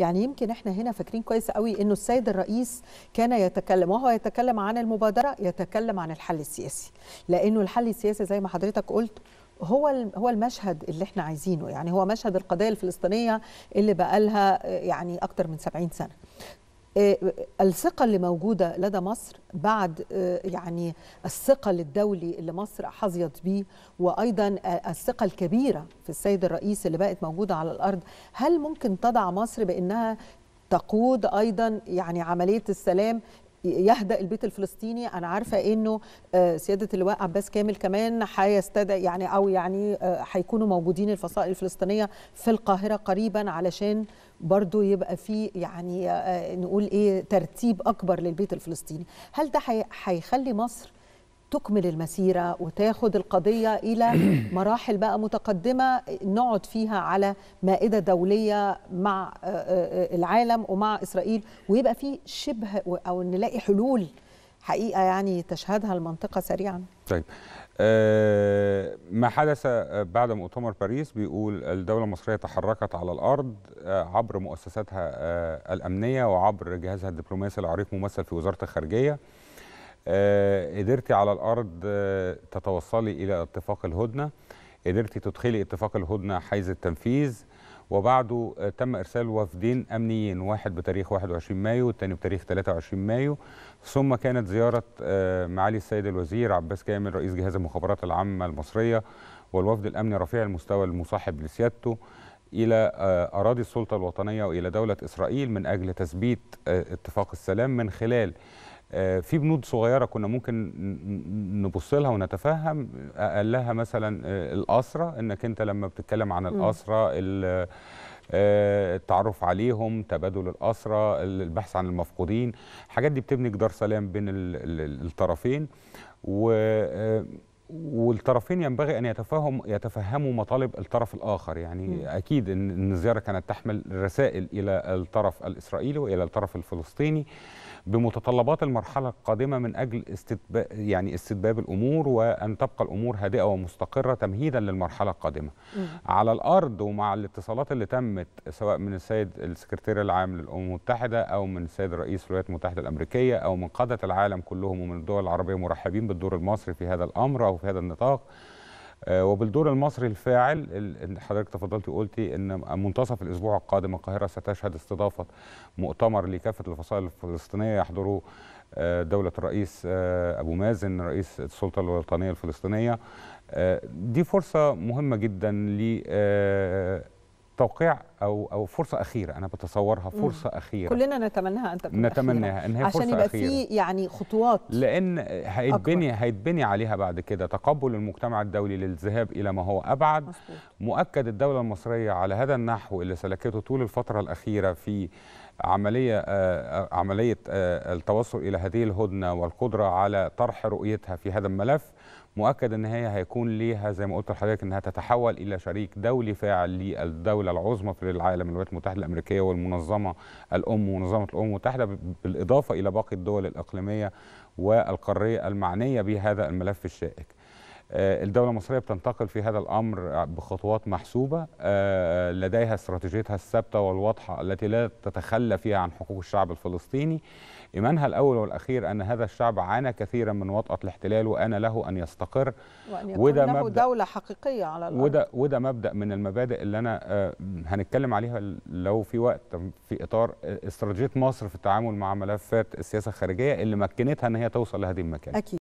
يعني يمكن احنا هنا فاكرين كويس قوي انه السيد الرئيس كان يتكلم وهو يتكلم عن المبادره يتكلم عن الحل السياسي لانه الحل السياسي زي ما حضرتك قلت هو هو المشهد اللي احنا عايزينه يعني هو مشهد القضيه الفلسطينيه اللي بقى لها يعني اكتر من 70 سنه آه، آه، الثقة اللي موجودة لدى مصر بعد آه، يعني الثقة الدولي اللي مصر حظيت بيه وأيضا الثقة الكبيرة في السيد الرئيس اللي بقت موجودة على الأرض هل ممكن تضع مصر بأنها تقود ايضا يعني عمليه السلام يهدأ البيت الفلسطيني أنا عارفة أنه آه، سيادة اللواء عباس كامل كمان هيستدعي يعني أو يعني آه، هيكونوا موجودين الفصائل الفلسطينية في القاهرة قريبا علشان برضو يبقى في يعني آه، نقول إيه ترتيب أكبر للبيت الفلسطيني هل ده هيخلي مصر تكمل المسيرة وتاخد القضية إلى مراحل بقى متقدمة نقعد فيها على مائدة دولية مع آه، آه، العالم ومع إسرائيل ويبقى في شبه أو نلاقي حلول حقيقة يعني تشهدها المنطقة سريعا طيب آه، ما حدث بعد مؤتمر باريس بيقول الدولة المصرية تحركت على الأرض عبر مؤسساتها الأمنية وعبر جهازها الدبلوماسي العريق ممثل في وزارة الخارجية آه، قدرتي على الارض آه، تتوصلي الى اتفاق الهدنه قدرتي تدخلي اتفاق الهدنه حيز التنفيذ وبعده آه، تم ارسال وفدين امنيين واحد بتاريخ 21 مايو والثاني بتاريخ 23 مايو ثم كانت زياره معالي السيد الوزير عباس كامل رئيس جهاز المخابرات العامه المصريه والوفد الامني رفيع المستوى المصاحب لسيادته الى اراضي السلطه الوطنيه والى دوله اسرائيل من اجل تثبيت اتفاق السلام من خلال آه، في بنود صغيره كنا ممكن نبص لها ونتفهم اقلها مثلا آه، الاسره انك انت لما بتتكلم عن الاسره آه، التعرف عليهم تبادل الاسرى البحث عن المفقودين الحاجات دي بتبني جدار سلام بين الطرفين و والطرفين ينبغي ان يتفهم يتفهموا مطالب الطرف الاخر يعني م. اكيد ان الزياره كانت تحمل رسائل الى الطرف الاسرائيلي والى الطرف الفلسطيني بمتطلبات المرحله القادمه من اجل استتب... يعني استتباب الامور وان تبقى الامور هادئه ومستقره تمهيدا للمرحله القادمه م. على الارض ومع الاتصالات اللي تمت سواء من السيد السكرتير العام للامم المتحده او من السيد رئيس الولايات المتحده الامريكيه او من قاده العالم كلهم ومن الدول العربيه مرحبين بالدور المصري في هذا الامر او في هذا النطاق آه، وبالدور المصري الفاعل اللي حضرتك تفضلتي وقلتي ان منتصف الاسبوع القادم القاهره ستشهد استضافه مؤتمر لكافه الفصائل الفلسطينيه يحضره آه، دوله الرئيس آه، ابو مازن رئيس السلطه الوطنيه الفلسطينيه دي فرصه مهمه جدا لتوقيع او او فرصه اخيره انا بتصورها فرصه مم. اخيره كلنا نتمناها ان تكون نتمناها ان هي فرصه اخيره عشان يبقى في يعني خطوات لان هيتبني أكبر. هيتبني عليها بعد كده تقبل المجتمع الدولي للذهاب الى ما هو ابعد مصبوط. مؤكد الدوله المصريه على هذا النحو اللي سلكته طول الفتره الاخيره في عمليه آه، عمليه آه، التوصل الى هذه الهدنه والقدره على طرح رؤيتها في هذا الملف مؤكد ان هي هيكون ليها زي ما قلت لحضرتك انها تتحول الى شريك دولي فاعل للدوله العظمى في العالم الولايات المتحده الامريكيه والمنظمه الام ومنظمه الامم المتحده بالاضافه الى باقي الدول الاقليميه والقاريه المعنيه بهذا الملف الشائك آه، الدولة المصرية بتنتقل في هذا الأمر بخطوات محسوبة آه، لديها استراتيجيتها الثابتة والواضحة التي لا تتخلى فيها عن حقوق الشعب الفلسطيني إيمانها الأول والأخير أن هذا الشعب عانى كثيرا من وطأة الاحتلال وأنا له أن يستقر وأن يكون له دولة حقيقية على الأرض وده, وده مبدأ من المبادئ اللي أنا آه، هنتكلم عليها لو في وقت في إطار استراتيجية مصر في التعامل مع ملفات السياسة الخارجية اللي مكنتها أن هي توصل لهذه المكان أكيد